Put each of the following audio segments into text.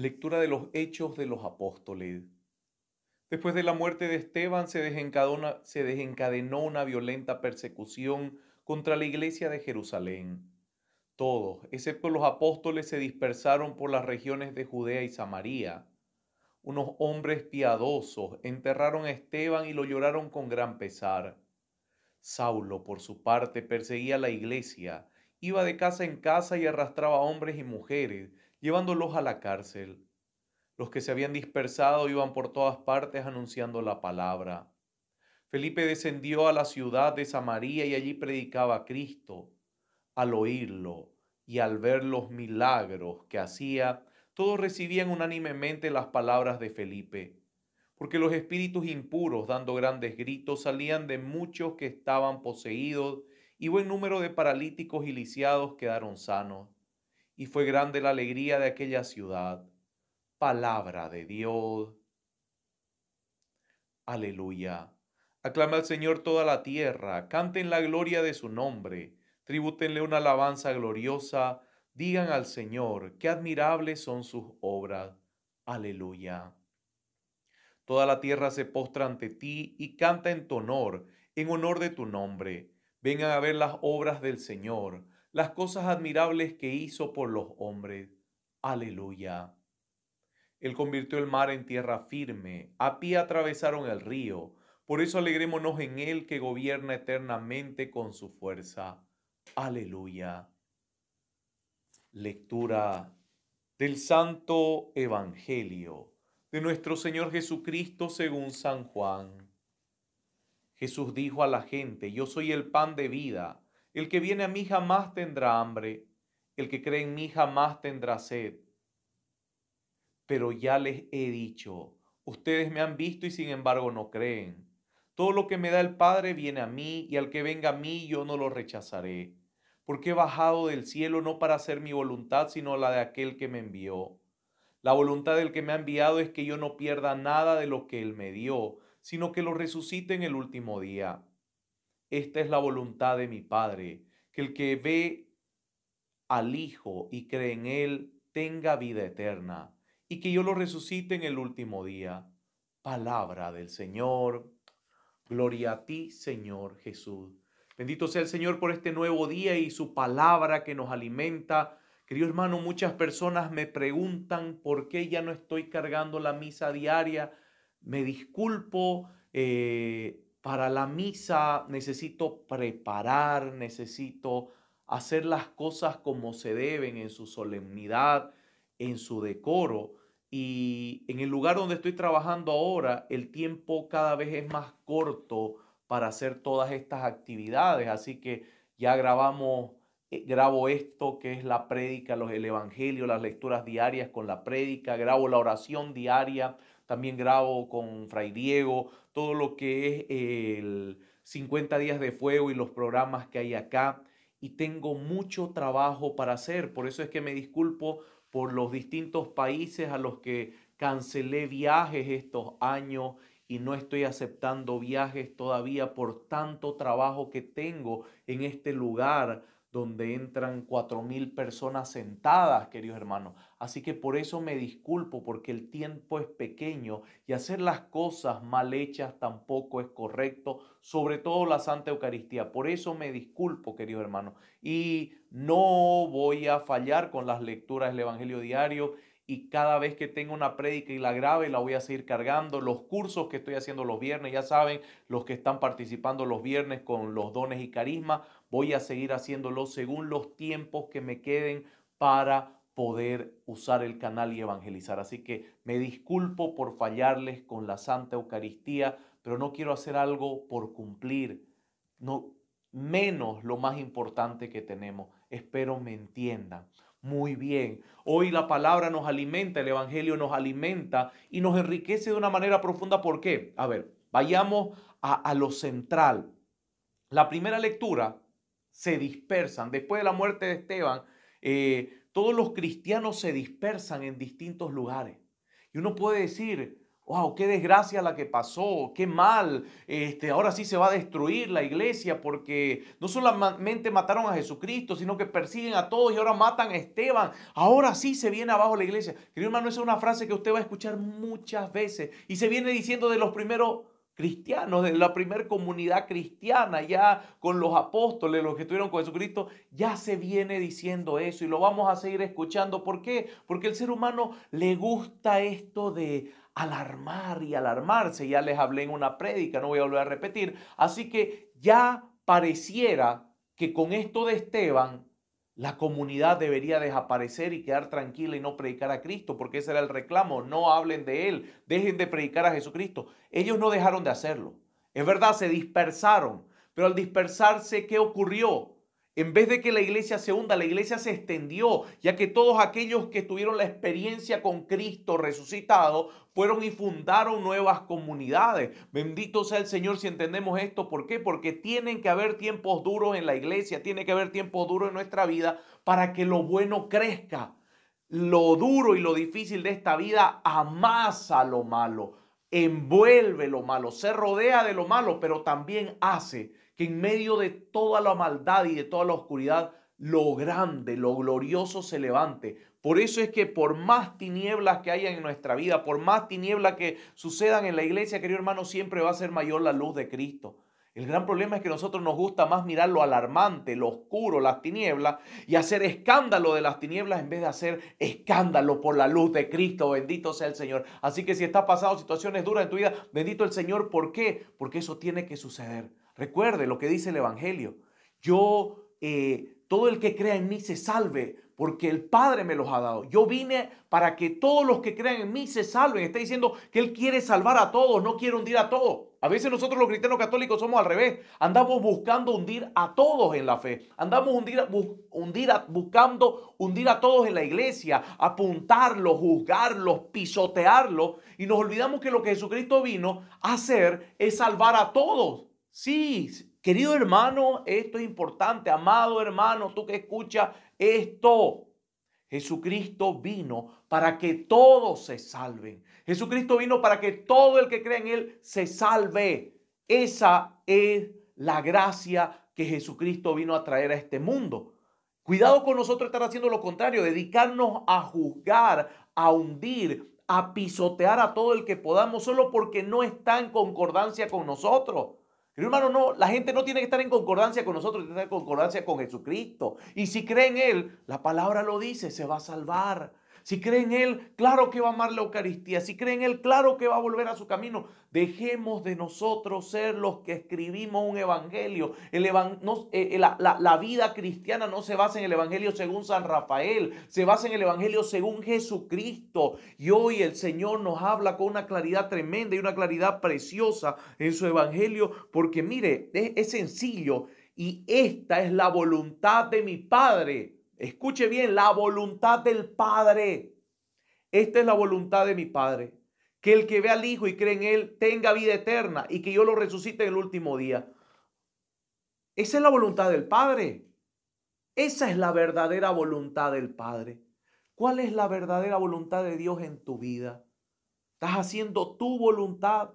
Lectura de los Hechos de los Apóstoles. Después de la muerte de Esteban se, se desencadenó una violenta persecución contra la iglesia de Jerusalén. Todos, excepto los apóstoles, se dispersaron por las regiones de Judea y Samaria. Unos hombres piadosos enterraron a Esteban y lo lloraron con gran pesar. Saulo, por su parte, perseguía la iglesia, iba de casa en casa y arrastraba hombres y mujeres, llevándolos a la cárcel. Los que se habían dispersado iban por todas partes anunciando la palabra. Felipe descendió a la ciudad de Samaria y allí predicaba a Cristo. Al oírlo y al ver los milagros que hacía, todos recibían unánimemente las palabras de Felipe, porque los espíritus impuros, dando grandes gritos, salían de muchos que estaban poseídos y buen número de paralíticos y lisiados quedaron sanos y fue grande la alegría de aquella ciudad. Palabra de Dios. Aleluya. Aclama al Señor toda la tierra, canten la gloria de su nombre, tribútenle una alabanza gloriosa, digan al Señor, qué admirables son sus obras. Aleluya. Toda la tierra se postra ante ti y canta en tu honor, en honor de tu nombre. Vengan a ver las obras del Señor las cosas admirables que hizo por los hombres. Aleluya. Él convirtió el mar en tierra firme, a pie atravesaron el río. Por eso alegrémonos en Él que gobierna eternamente con su fuerza. Aleluya. Lectura del Santo Evangelio de nuestro Señor Jesucristo según San Juan. Jesús dijo a la gente, yo soy el pan de vida. El que viene a mí jamás tendrá hambre, el que cree en mí jamás tendrá sed. Pero ya les he dicho, ustedes me han visto y sin embargo no creen. Todo lo que me da el Padre viene a mí, y al que venga a mí yo no lo rechazaré, porque he bajado del cielo no para hacer mi voluntad, sino la de aquel que me envió. La voluntad del que me ha enviado es que yo no pierda nada de lo que él me dio, sino que lo resucite en el último día. Esta es la voluntad de mi Padre, que el que ve al Hijo y cree en Él tenga vida eterna, y que yo lo resucite en el último día. Palabra del Señor. Gloria a ti, Señor Jesús. Bendito sea el Señor por este nuevo día y su palabra que nos alimenta. Querido hermano, muchas personas me preguntan por qué ya no estoy cargando la misa diaria. Me disculpo, eh, para la misa necesito preparar, necesito hacer las cosas como se deben en su solemnidad, en su decoro. Y en el lugar donde estoy trabajando ahora, el tiempo cada vez es más corto para hacer todas estas actividades. Así que ya grabamos, eh, grabo esto que es la prédica, los, el evangelio, las lecturas diarias con la prédica, grabo la oración diaria, también grabo con Fray Diego, todo lo que es el 50 días de fuego y los programas que hay acá. Y tengo mucho trabajo para hacer. Por eso es que me disculpo por los distintos países a los que cancelé viajes estos años y no estoy aceptando viajes todavía por tanto trabajo que tengo en este lugar donde entran cuatro mil personas sentadas, queridos hermanos. Así que por eso me disculpo, porque el tiempo es pequeño y hacer las cosas mal hechas tampoco es correcto, sobre todo la Santa Eucaristía. Por eso me disculpo, queridos hermanos. Y no voy a fallar con las lecturas del Evangelio diario y cada vez que tengo una prédica y la grabe, la voy a seguir cargando. Los cursos que estoy haciendo los viernes, ya saben, los que están participando los viernes con los dones y carisma, voy a seguir haciéndolo según los tiempos que me queden para poder usar el canal y evangelizar. Así que me disculpo por fallarles con la Santa Eucaristía, pero no quiero hacer algo por cumplir, no menos lo más importante que tenemos. Espero me entiendan muy bien. Hoy la palabra nos alimenta, el Evangelio nos alimenta y nos enriquece de una manera profunda. ¿Por qué? A ver, vayamos a, lo central. La primera lectura se dispersan. Después de la muerte de Esteban, eh, todos los cristianos se dispersan en distintos lugares. Y uno puede decir, wow, qué desgracia la que pasó, qué mal, este, ahora sí se va a destruir la iglesia porque no solamente mataron a Jesucristo, sino que persiguen a todos y ahora matan a Esteban, ahora sí se viene abajo la iglesia. Querido hermano, esa es una frase que usted va a escuchar muchas veces y se viene diciendo de los primeros cristianos, de la primera comunidad cristiana, ya con los apóstoles, los que estuvieron con Jesucristo, ya se viene diciendo eso y lo vamos a seguir escuchando. ¿Por qué? Porque el ser humano le gusta esto de alarmar y alarmarse. Ya les hablé en una prédica, no voy a volver a repetir. Así que ya pareciera que con esto de Esteban la comunidad debería desaparecer y quedar tranquila y no predicar a Cristo, porque ese era el reclamo. No hablen de Él, dejen de predicar a Jesucristo. Ellos no dejaron de hacerlo. Es verdad, se dispersaron, pero al dispersarse, ¿qué ocurrió? En vez de que la iglesia se hunda, la iglesia se extendió, ya que todos aquellos que tuvieron la experiencia con Cristo resucitado fueron y fundaron nuevas comunidades. Bendito sea el Señor si entendemos esto. ¿Por qué? Porque tienen que haber tiempos duros en la iglesia, tiene que haber tiempos duros en nuestra vida para que lo bueno crezca. Lo duro y lo difícil de esta vida amasa lo malo, envuelve lo malo, se rodea de lo malo, pero también hace que en medio de toda la maldad y de toda la oscuridad, lo grande, lo glorioso se levante. Por eso es que por más tinieblas que haya en nuestra vida, por más tinieblas que sucedan en la iglesia, querido hermano, siempre va a ser mayor la luz de Cristo. El gran problema es que a nosotros nos gusta más mirar lo alarmante, lo oscuro, las tinieblas, y hacer escándalo de las tinieblas en vez de hacer escándalo por la luz de Cristo. Bendito sea el Señor. Así que si está pasando situaciones duras en tu vida, bendito el Señor. ¿Por qué? Porque eso tiene que suceder. Recuerde lo que dice el Evangelio. Yo, eh, todo el que crea en mí se salve, porque el Padre me los ha dado. Yo vine para que todos los que crean en mí se salven. Está diciendo que Él quiere salvar a todos, no quiere hundir a todos. A veces nosotros los cristianos católicos somos al revés. Andamos buscando hundir a todos en la fe. Andamos hundir, buscando hundir a todos en la iglesia, apuntarlos, juzgarlos, pisotearlos. Y nos olvidamos que lo que Jesucristo vino a hacer es salvar a todos. Sí, querido hermano, esto es importante. Amado hermano, tú que escuchas esto. Jesucristo vino para que todos se salven. Jesucristo vino para que todo el que cree en Él se salve. Esa es la gracia que Jesucristo vino a traer a este mundo. Cuidado con nosotros estar haciendo lo contrario, dedicarnos a juzgar, a hundir, a pisotear a todo el que podamos solo porque no está en concordancia con nosotros. Hermano, no, la gente no tiene que estar en concordancia con nosotros, tiene que estar en concordancia con Jesucristo. Y si cree en Él, la palabra lo dice, se va a salvar. Si cree en Él, claro que va a amar la Eucaristía. Si cree en Él, claro que va a volver a su camino. Dejemos de nosotros ser los que escribimos un evangelio. Eh, eh, la, vida cristiana no se basa en el evangelio según San Rafael, se basa en el evangelio según Jesucristo. Y hoy el Señor nos habla con una claridad tremenda y una claridad preciosa en su evangelio, porque mire, es, es sencillo. Y esta es la voluntad de mi Padre Escuche bien, la voluntad del Padre. Esta es la voluntad de mi Padre. Que el que ve al Hijo y cree en Él tenga vida eterna y que yo lo resucite en el último día. Esa es la voluntad del Padre. Esa es la verdadera voluntad del Padre. ¿Cuál es la verdadera voluntad de Dios en tu vida? ¿Estás haciendo tu voluntad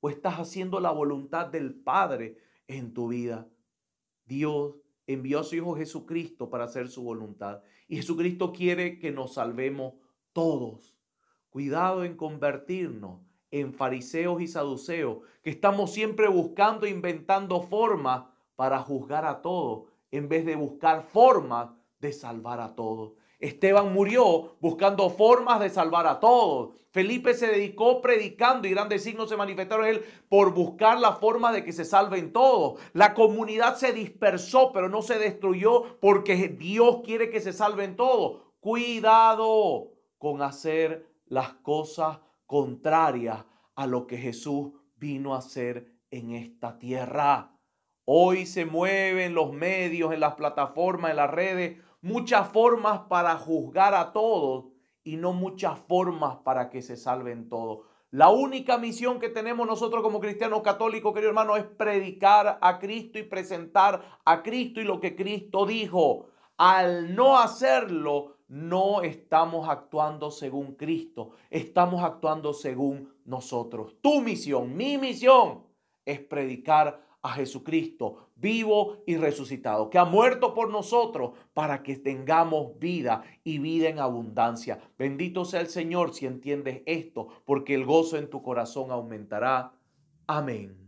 o estás haciendo la voluntad del Padre en tu vida? Dios envió a su Hijo Jesucristo para hacer su voluntad. Y Jesucristo quiere que nos salvemos todos. Cuidado en convertirnos en fariseos y saduceos, que estamos siempre buscando, inventando formas para juzgar a todos, en vez de buscar formas de salvar a todos. Esteban murió buscando formas de salvar a todos. Felipe se dedicó predicando y grandes signos se manifestaron en él por buscar la forma de que se salven todos. La comunidad se dispersó, pero no se destruyó porque Dios quiere que se salven todos. Cuidado con hacer las cosas contrarias a lo que Jesús vino a hacer en esta tierra. Hoy se mueven los medios, en las plataformas, en las redes muchas formas para juzgar a todos y no muchas formas para que se salven todos. La única misión que tenemos nosotros como cristianos católicos, querido hermano, es predicar a Cristo y presentar a Cristo y lo que Cristo dijo. Al no hacerlo, no estamos actuando según Cristo, estamos actuando según nosotros. Tu misión, mi misión, es predicar a a Jesucristo, vivo y resucitado, que ha muerto por nosotros para que tengamos vida y vida en abundancia. Bendito sea el Señor si entiendes esto, porque el gozo en tu corazón aumentará. Amén.